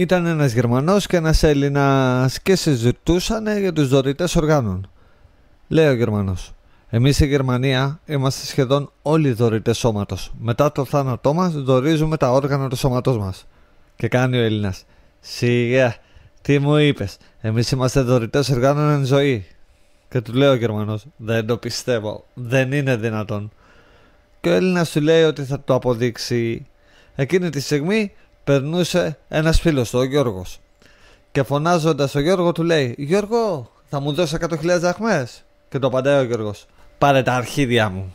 Ήταν ένας Γερμανός και ένας Έλληνας και συζητούσαν για τους δωρητές οργάνων. Λέει ο Γερμανός. Εμείς στη Γερμανία είμαστε σχεδόν όλοι δωρητές σώματος. Μετά το θάνατό μας δωρίζουμε τα όργανα του σώματός μας. Και κάνει ο Έλληνας. Σιγά, τι μου είπες. Εμείς είμαστε δωρητές οργάνων εν ζωή. Και του λέει ο Γερμανός. Δεν το πιστεύω. Δεν είναι δυνατόν. Και ο Έλληνας του λέει ότι θα το αποδείξει. Εκείνη τη στιγμή περνούσε ένας φίλος του, ο Γιώργος. Και φωνάζοντας ο Γιώργο του λέει «Γιώργο, θα μου δώσει 100.000 δαχμές» και το απαντάει ο Γιώργος «Πάρε τα αρχίδια μου».